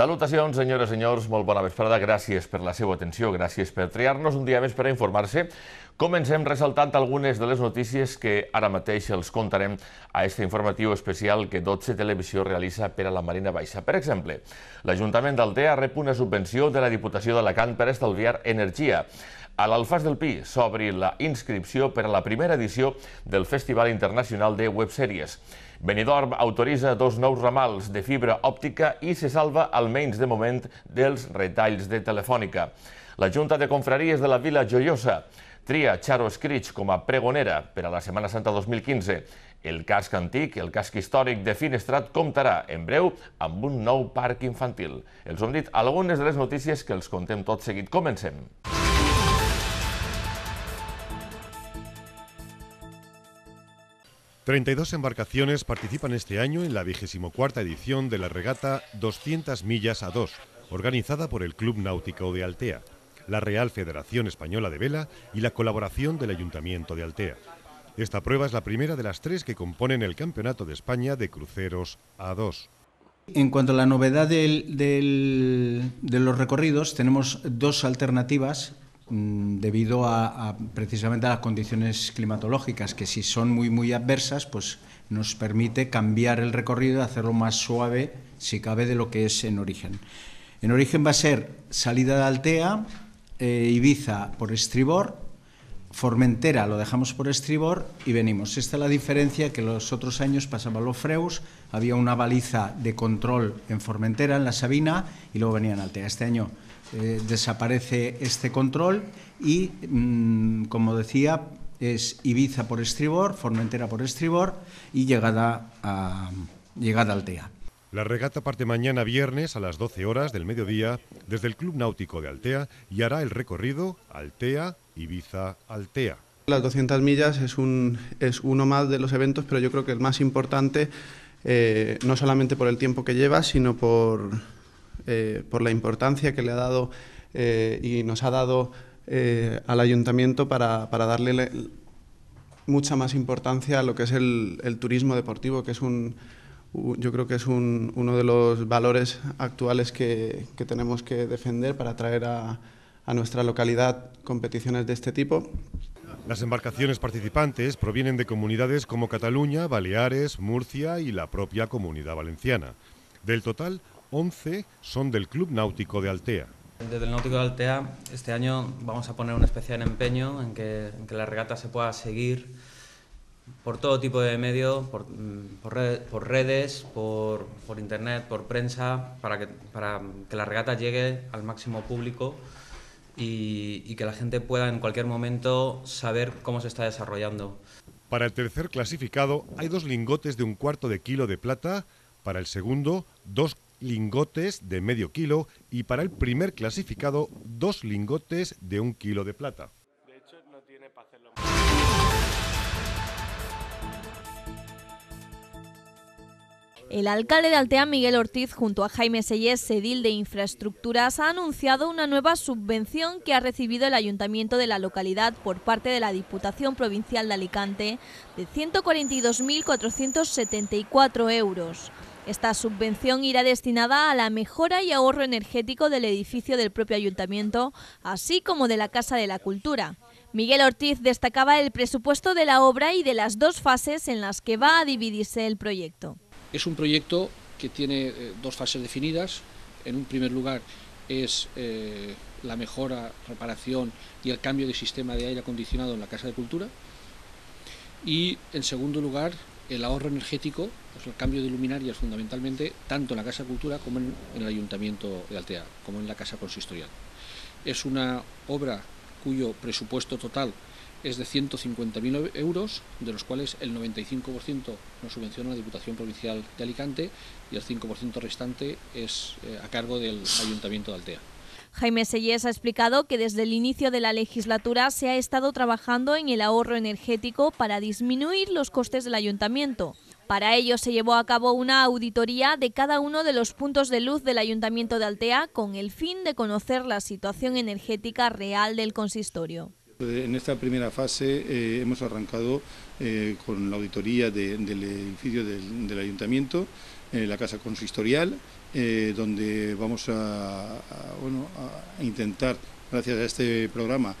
Salutacions, senyores i senyors, molt bona vesprada, gràcies per la seva atenció, gràcies per triar-nos un dia més per a informar-se. Comencem ressaltant algunes de les notícies que ara mateix els contarem a este informatiu especial que 12 Televisió realitza per a la Marina Baixa. Per exemple, l'Ajuntament d'Altea rep una subvenció de la Diputació d'Alacant per estalviar energia. A l'Alfàs del Pi s'obri la inscripció per a la primera edició del Festival Internacional de Websèries. Benidorm autoritza dos nous ramals de fibra òptica i se salva, almenys de moment, dels retalls de telefònica. La Junta de Confraries de la Vila Joiosa tria Charo Scritch com a pregonera per a la Setmana Santa 2015. El casc antic, el casc històric de Finestrat, comptarà en breu amb un nou parc infantil. Els hem dit algunes de les notícies que els contem tot seguit. Comencem. ...32 embarcaciones participan este año en la cuarta edición de la regata 200 millas a 2... ...organizada por el Club Náutico de Altea. la Real Federación Española de Vela y la colaboración del Ayuntamiento de Altea. Esta prueba es la primera de las tres que componen el Campeonato de España de Cruceros A2. En cuanto a la novedad de los recorridos, tenemos dos alternativas mm, debido a, precisamente a las condiciones climatológicas, que si son muy, muy adversas, pues nos permite cambiar el recorrido y hacerlo más suave, si cabe, de lo que es en origen. En origen va a ser salida de Altea, eh, Ibiza por estribor, Formentera lo dejamos por estribor y venimos. Esta es la diferencia que los otros años pasaban los Freus, había una baliza de control en Formentera, en la Sabina, y luego venían Altea. Este año eh, desaparece este control y, mm, como decía, es Ibiza por estribor, Formentera por estribor y llegada a, llegada a Altea. La regata parte mañana viernes a las 12 horas del mediodía desde el Club Náutico de Altea y hará el recorrido Altea-Ibiza-Altea. Las 200 millas es, un, es uno más de los eventos, pero yo creo que el más importante, eh, no solamente por el tiempo que lleva, sino por, eh, por la importancia que le ha dado eh, y nos ha dado al ayuntamiento para, darle mucha más importancia a lo que es el turismo deportivo, que es un yo creo que es uno de los valores actuales que, tenemos que defender para atraer a, nuestra localidad competiciones de este tipo. Las embarcaciones participantes provienen de comunidades como Cataluña, Baleares, Murcia y la propia comunidad valenciana. Del total, 11 son del Club Náutico de Altea. Desde el Náutico de Altea, este año vamos a poner un especial empeño en que la regata se pueda seguir por todo tipo de medios, mm, por, redes, por, internet, por prensa, para que, la regata llegue al máximo público y que la gente pueda en cualquier momento saber cómo se está desarrollando. Para el tercer clasificado hay dos lingotes de un cuarto de kilo de plata, para el segundo dos lingotes de medio kilo y para el primer clasificado dos lingotes de un kilo de plata. El alcalde de Altea, Miguel Ortiz, junto a Jaime Sellés, sedil de Infraestructuras, ha anunciado una nueva subvención que ha recibido el ayuntamiento de la localidad por parte de la Diputación Provincial de Alicante de 142.474 euros. Esta subvención irá destinada a la mejora y ahorro energético del edificio del propio ayuntamiento, así como de la Casa de la Cultura. Miguel Ortiz destacaba el presupuesto de la obra y de las dos fases en las que va a dividirse el proyecto. Es un proyecto que tiene eh, dos fases definidas. En un primer lugar es eh, la mejora, reparación y el cambio de sistema de aire acondicionado en la Casa de Cultura. Y en segundo lugar, el ahorro energético, el cambio de luminarias fundamentalmente, tanto en la Casa de Cultura como en el Ayuntamiento de Altea, como en la Casa Consistorial. Es una obra cuyo presupuesto total es de 150.000 euros, de los cuales el 95% nos subvenciona la Diputación Provincial de Alicante y el 5% restante es eh, a cargo del Ayuntamiento de Altea. Jaime Sellés ha explicado que desde el inicio de la legislatura se ha estado trabajando en el ahorro energético para disminuir los costes del ayuntamiento. Para ello se llevó a cabo una auditoría de cada uno de los puntos de luz del ayuntamiento de Altea con el fin de conocer la situación energética real del consistorio. Eh, en esta primera fase eh, hemos arrancado eh, con la auditoría del edificio del, ayuntamiento, la casa consistorial, donde vamos a, intentar, gracias a este programa,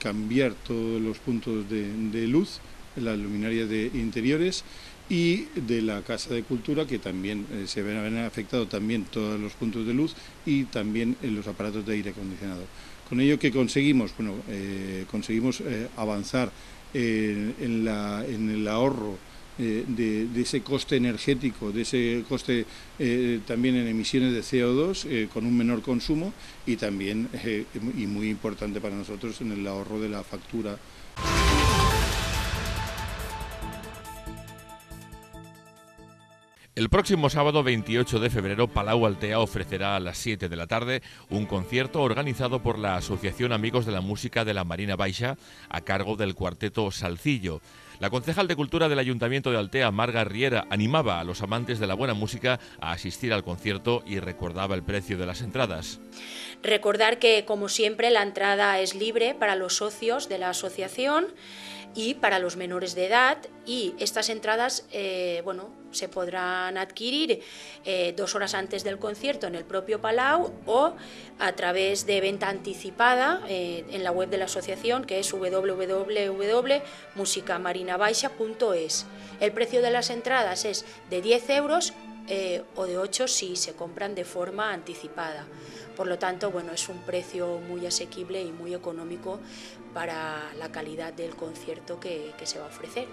cambiar todos los puntos de, de luz, la luminaria de interiores y de la Casa de Cultura, que también eh, se ven, afectados también todos los puntos de luz y también en eh, los aparatos de aire acondicionado. Con ello, ¿qué conseguimos? Bueno, eh, conseguimos avanzar en, el ahorro de, ese coste energético, de ese coste también en emisiones de CO2 con un menor consumo y también, y muy importante para nosotros, en el ahorro de la factura. El próximo sábado 28 de febrero, Palau Altea ofrecerá a las 7 de la tarde un concierto organizado por la Asociación Amigos de la Música de la Marina Baixa a cargo del cuarteto Salcillo. La concejal de Cultura del Ayuntamiento de Altea, Marga Riera, animaba a los amantes de la buena música a asistir al concierto y recordaba el precio de las entradas. Recordar que, como siempre, la entrada es libre para los socios de la asociación y para los menores de edad y estas entradas eh, bueno, se podrán adquirir eh, dos horas antes del concierto en el propio Palau o a través de venta anticipada eh, en la web de la asociación que es www.musicamarinabaixa.es El precio de las entradas es de 10 euros o de 8 si se compran de forma anticipada. Por lo tanto, bueno, es un precio muy asequible y muy económico para la calidad del concierto que, que se va a ofrecer.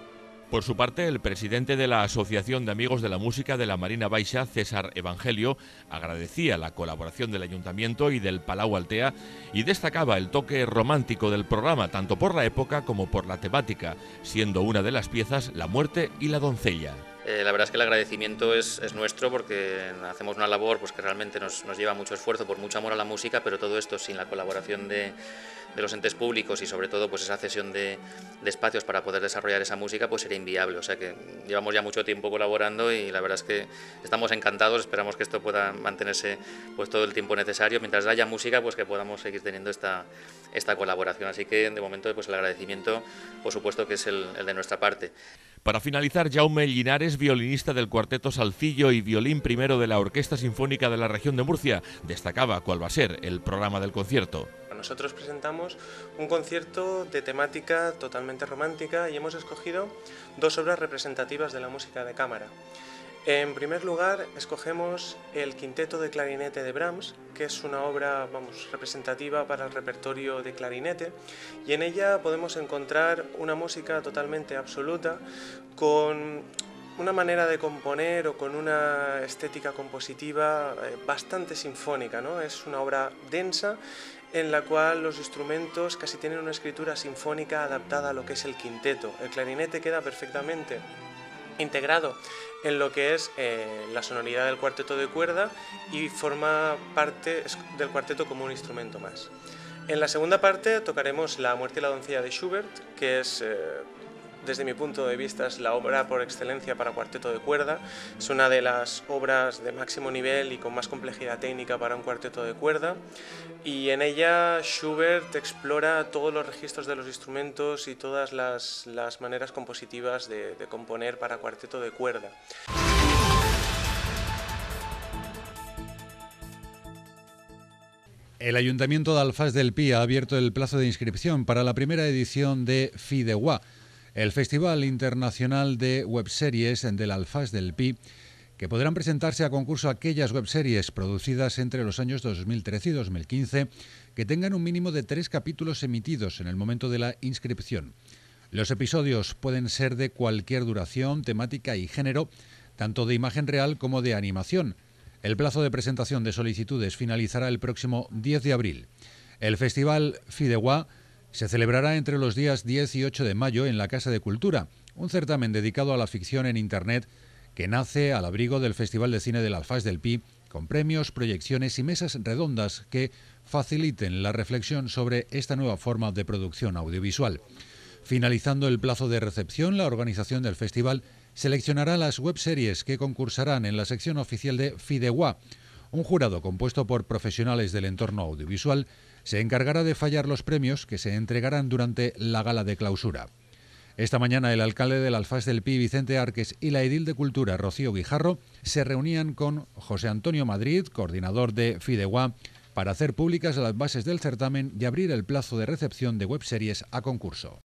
Por su parte, el presidente de la Asociación de Amigos de la Música de la Marina Baixa, César Evangelio, agradecía la colaboración del Ayuntamiento y del Palau Altea y destacaba el toque romántico del programa, tanto por la época como por la temática, siendo una de las piezas La muerte y la doncella. Eh, la verdad es que el agradecimiento es, nuestro porque hacemos una labor pues, que realmente nos, lleva mucho esfuerzo, por mucho amor a la música, pero todo esto sin la colaboración de, los entes públicos y sobre todo pues, esa cesión de, espacios para poder desarrollar esa música pues sería inviable. O sea que llevamos ya mucho tiempo colaborando y la verdad es que estamos encantados, esperamos que esto pueda mantenerse pues, todo el tiempo necesario. Mientras haya música, pues que podamos seguir teniendo esta, esta colaboración. Así que de momento pues, el agradecimiento, por supuesto, que es el de nuestra parte. Para finalizar, Jaume Linares, violinista del cuarteto Salcillo y violín primero de la Orquesta Sinfónica de la Región de Murcia, destacaba cuál va a ser el programa del concierto. Nosotros presentamos un concierto de temática totalmente romántica y hemos escogido dos obras representativas de la música de cámara. En primer lugar, escogemos el Quinteto de Clarinete de Brahms, que es una obra vamos, representativa para el repertorio de clarinete, y en ella podemos encontrar una música totalmente absoluta, con una manera de componer o con una estética compositiva eh, bastante sinfónica. ¿no? Es una obra densa en la cual los instrumentos casi tienen una escritura sinfónica adaptada a lo que es el quinteto. El clarinete queda perfectamente integrado en lo que es eh, la sonoridad del cuarteto de cuerda y forma parte del cuarteto como un instrumento más. En la segunda parte tocaremos La muerte y la doncella de Schubert, que es eh, desde mi punto de vista, es la obra por excelencia para cuarteto de cuerda. Es una de las obras de máximo nivel y con más complejidad técnica para un cuarteto de cuerda. Y en ella Schubert explora todos los registros de los instrumentos y todas las, maneras compositivas de, de componer para cuarteto de cuerda. El Ayuntamiento de Alfaz del Pi ha abierto el plazo de inscripción para la primera edición de Fideuá, el Festival Internacional de Webseries del Alfaz del Pi que podrán presentarse a concurso aquellas webseries producidas entre los años 2013 y 2015 que tengan un mínimo de tres capítulos emitidos en el momento de la inscripción. Los episodios pueden ser de cualquier duración, temática y género, tanto de imagen real como de animación. El plazo de presentación de solicitudes finalizará el próximo 10 de abril. El festival Fidewa se celebrará entre los días 10 y 8 de mayo en la Casa de Cultura, un certamen dedicado a la ficción en Internet que nace al abrigo del Festival de Cine del Alfaz del Pi, con premios, proyecciones y mesas redondas que faciliten la reflexión sobre esta nueva forma de producción audiovisual. Finalizando el plazo de recepción, la organización del festival seleccionará las webseries que concursarán en la sección oficial de fidewa un jurado compuesto por profesionales del entorno audiovisual se encargará de fallar los premios que se entregarán durante la gala de clausura. Esta mañana el alcalde del Alfaz del Pi, Vicente Arques, y la edil de Cultura, Rocío Guijarro, se reunían con José Antonio Madrid, coordinador de Fideuá, para hacer públicas las bases del certamen y abrir el plazo de recepción de webseries a concurso.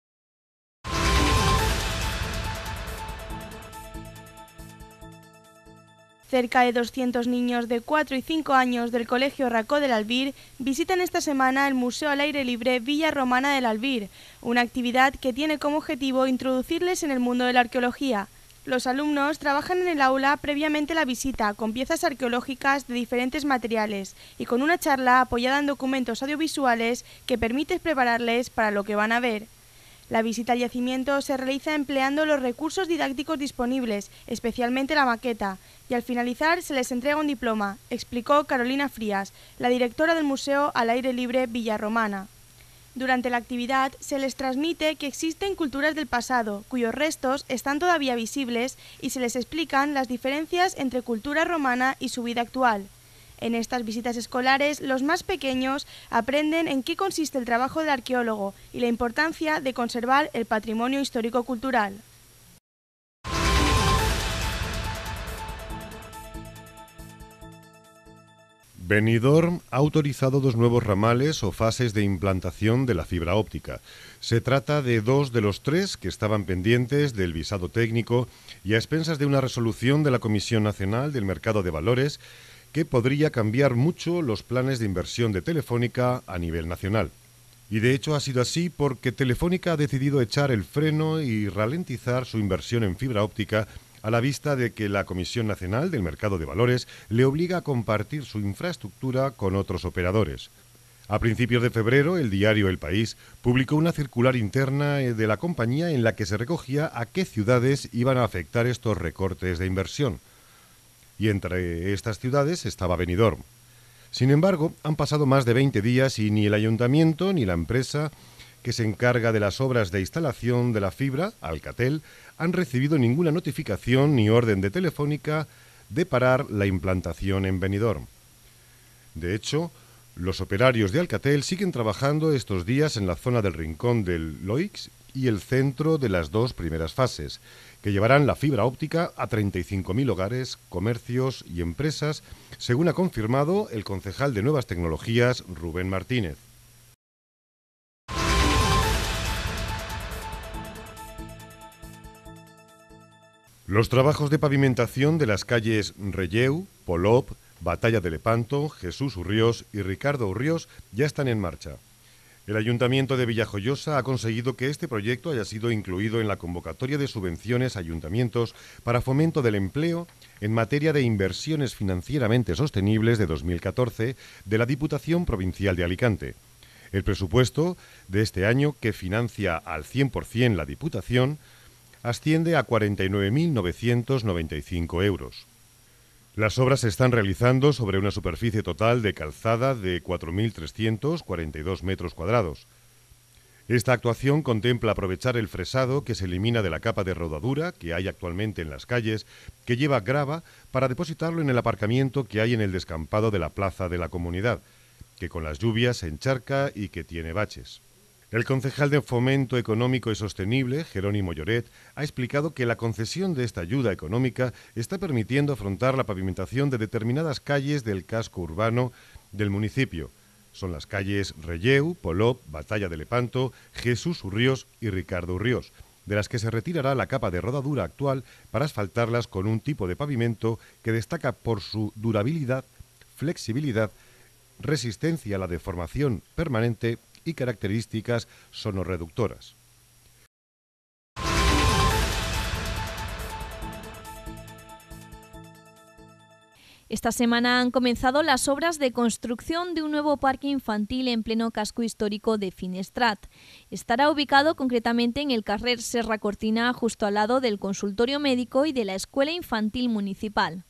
Cerca de 200 niños de 4 y 5 años del Colegio Racó del Albir visitan esta semana el Museo al Aire Libre Villa Romana del Albir, una actividad que tiene como objetivo introducirles en el mundo de la arqueología. Los alumnos trabajan en el aula previamente la visita con piezas arqueológicas de diferentes materiales y con una charla apoyada en documentos audiovisuales que permite prepararles para lo que van a ver. La visita al yacimiento se realiza empleando los recursos didácticos disponibles, especialmente la maqueta, y al finalizar se les entrega un diploma, explicó Carolina Frías, la directora del Museo al Aire Libre Villa Romana. Durante la actividad se les transmite que existen culturas del pasado cuyos restos están todavía visibles y se les explican las diferencias entre cultura romana y su vida actual. En estas visitas escolares, los más pequeños aprenden en qué consiste el trabajo del arqueólogo y la importancia de conservar el patrimonio histórico-cultural. Benidorm ha autorizado dos nuevos ramales o fases de implantación de la fibra óptica. Se trata de dos de los tres que estaban pendientes del visado técnico y a expensas de una resolución de la Comisión Nacional del Mercado de Valores que podría cambiar mucho los planes de inversión de Telefónica a nivel nacional. Y de hecho ha sido así porque Telefónica ha decidido echar el freno y ralentizar su inversión en fibra óptica a la vista de que la Comisión Nacional del Mercado de Valores le obliga a compartir su infraestructura con otros operadores. A principios de febrero, el diario El País publicó una circular interna eh, de la compañía en la que se recogía a qué ciudades iban a afectar estos recortes de inversión y entre estas ciudades estaba Benidorm. Sin embargo, han pasado más de 20 días y ni el ayuntamiento ni la empresa que se encarga de las obras de instalación de la fibra, Alcatel, han recibido ninguna notificación ni orden de telefónica de parar la implantación en Benidorm. De hecho, los operarios de Alcatel siguen trabajando estos días en la zona del Rincón del Loix y el centro de las dos primeras fases, que llevarán la fibra óptica a 35.000 hogares, comercios y empresas, según ha confirmado el concejal de Nuevas Tecnologías, Rubén Martínez. Los trabajos de pavimentación de las calles Relleu, Polop, Batalla de Lepanto, Jesús Urriós y Ricardo Urriós ya están en marcha. El Ayuntamiento de Villajoyosa ha conseguido que este proyecto haya sido incluido en la convocatoria de subvenciones a ayuntamientos para fomento del empleo en materia de inversiones financieramente sostenibles de 2014 de la Diputación Provincial de Alicante. El presupuesto de este año, que financia al 100% la Diputación, asciende a 49.995 euros. Las obras se están realizando sobre una superficie total de calzada de 4.342 metros cuadrados. Esta actuación contempla aprovechar el fresado que se elimina de la capa de rodadura que hay actualmente en las calles, que lleva grava, para depositarlo en el aparcamiento que hay en el descampado de la plaza de la comunidad, que con las lluvias se encharca y que tiene baches. El concejal de Fomento Económico y Sostenible, Jerónimo Lloret, ha explicado que la concesión de esta ayuda económica está permitiendo afrontar la pavimentación de determinadas calles del casco urbano del municipio. Son las calles Relleu, Polop, Batalla de Lepanto, Jesús Urríos y Ricardo Urríos, de las que se retirará la capa de rodadura actual para asfaltarlas con un tipo de pavimento que destaca por su durabilidad, flexibilidad, resistencia a la deformación permanente y características sonorreductoras. Esta semana han comenzado las obras de construcción de un nuevo parque infantil en pleno casco histórico de Finestrat. Estará ubicado concretamente en el carrer Serra Cortina, justo al lado del consultorio médico y de la escuela infantil municipal.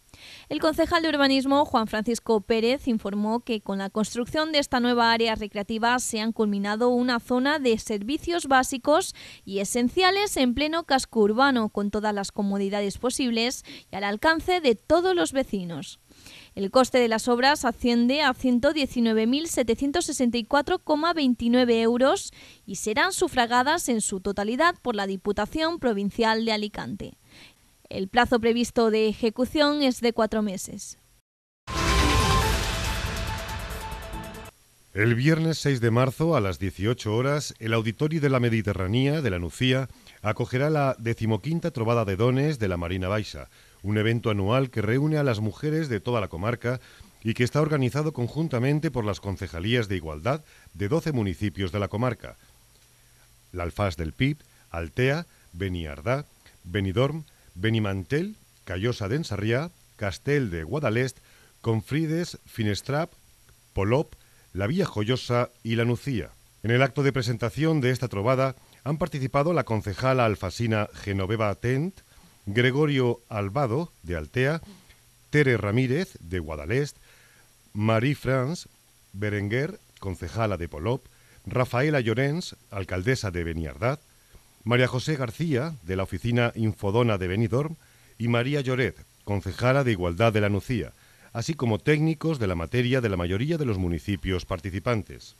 El concejal de urbanismo, Juan Francisco Pérez, informó que con la construcción de esta nueva área recreativa se han culminado una zona de servicios básicos y esenciales en pleno casco urbano, con todas las comodidades posibles y al alcance de todos los vecinos. El coste de las obras asciende a 119.764,29 euros y serán sufragadas en su totalidad por la Diputación Provincial de Alicante. El plazo previsto de ejecución es de cuatro meses. El viernes 6 de marzo a las 18 horas, el Auditorio de la Mediterránea de la Nucía acogerá la decimoquinta Trovada de Dones de la Marina Baixa, un evento anual que reúne a las mujeres de toda la comarca y que está organizado conjuntamente por las concejalías de igualdad de 12 municipios de la comarca. La Alfaz del Pip, Altea, Beniardá, Benidorm, Benimantel, Callosa de Ensarriá, Castel de Guadalest, Confrides, Finestrap, Polop, La Villa Joyosa y La Nucía. En el acto de presentación de esta trovada han participado la concejala alfasina Genoveva Tent, Gregorio Albado, de Altea, Tere Ramírez, de Guadalest, Marie France, Berenguer, concejala de Polop, Rafaela Llorens, alcaldesa de Beniardat, María José García, de la oficina Infodona de Benidorm, y María Lloret, concejala de Igualdad de la Nucía, así como técnicos de la materia de la mayoría de los municipios participantes.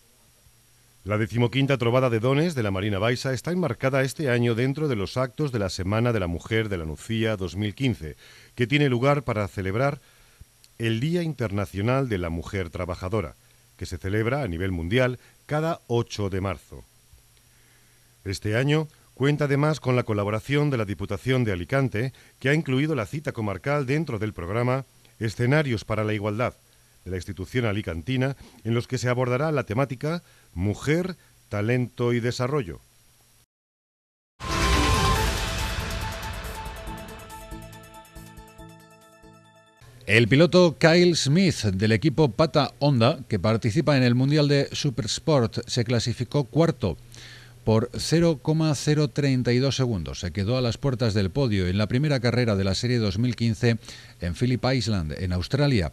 La decimoquinta Trovada de Dones de la Marina Baixa está enmarcada este año dentro de los actos de la Semana de la Mujer de la Nucía 2015, que tiene lugar para celebrar el Día Internacional de la Mujer Trabajadora, que se celebra a nivel mundial cada 8 de marzo. Este año, Cuenta además con la colaboración de la Diputación de Alicante, que ha incluido la cita comarcal dentro del programa Escenarios para la Igualdad de la institución alicantina, en los que se abordará la temática Mujer, Talento y Desarrollo. El piloto Kyle Smith del equipo Pata Honda, que participa en el Mundial de Supersport, se clasificó cuarto por 0,032 segundos. Se quedó a las puertas del podio en la primera carrera de la Serie 2015 en Phillip Island, en Australia.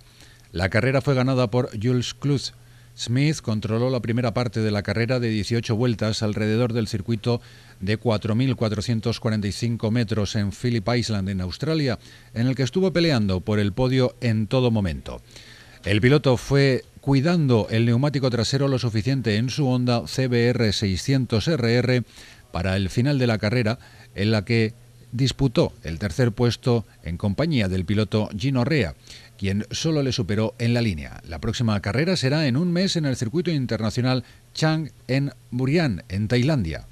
La carrera fue ganada por Jules Cluth. Smith controló la primera parte de la carrera de 18 vueltas alrededor del circuito de 4.445 metros en Phillip Island, en Australia, en el que estuvo peleando por el podio en todo momento. El piloto fue cuidando el neumático trasero lo suficiente en su Honda CBR 600RR para el final de la carrera en la que disputó el tercer puesto en compañía del piloto Gino Rea, quien solo le superó en la línea. La próxima carrera será en un mes en el circuito internacional Chang en Burian, en Tailandia.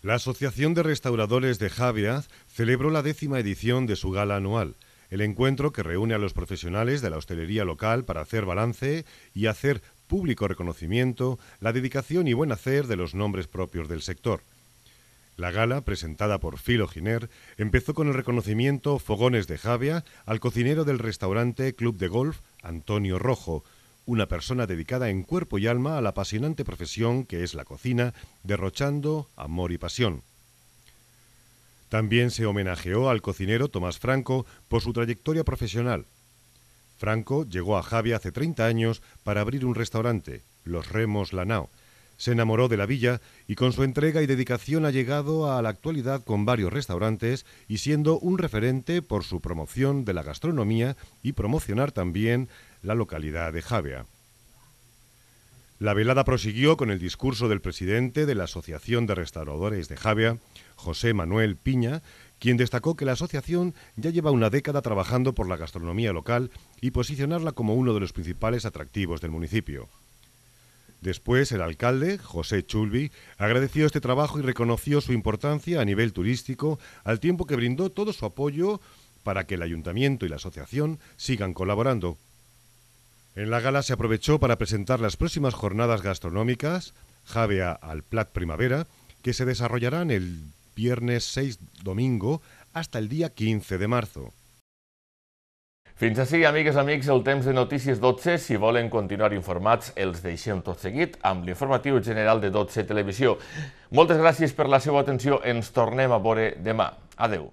La Asociación de Restauradores de Javiaz celebró la décima edición de su gala anual, el encuentro que reúne a los profesionales de la hostelería local para hacer balance y hacer público reconocimiento la dedicación y buen hacer de los nombres propios del sector. La gala, presentada por Filo Giner, empezó con el reconocimiento Fogones de Javia al cocinero del restaurante Club de Golf, Antonio Rojo, una persona dedicada en cuerpo y alma a la apasionante profesión que es la cocina, derrochando amor y pasión. También se homenajeó al cocinero Tomás Franco por su trayectoria profesional. Franco llegó a Javia hace 30 años para abrir un restaurante, Los Remos Lanao. Se enamoró de la villa y con su entrega y dedicación ha llegado a la actualidad con varios restaurantes y siendo un referente por su promoción de la gastronomía y promocionar también la localidad de Javea. La velada prosiguió con el discurso del presidente de la Asociación de Restauradores de Javea, José Manuel Piña, quien destacó que la asociación ya lleva una década trabajando por la gastronomía local y posicionarla como uno de los principales atractivos del municipio. Después, el alcalde, José Chulbi, agradeció este trabajo y reconoció su importancia a nivel turístico, al tiempo que brindó todo su apoyo para que el ayuntamiento y la asociación sigan colaborando. En la gala se aprovechó para presentar las próximas jornadas gastronómicas, Javea al Plat Primavera, que se desarrollarán el viernes 6 domingo hasta el día 15 de marzo. Fins així, amigues, i amics, el temps de notícies 12. Si volen continuar informats, els deixem tot seguit amb l'informatiu general de 12 Televisió. Moltes gràcies per la seva atenció. Ens tornem a veure demà. Adeu.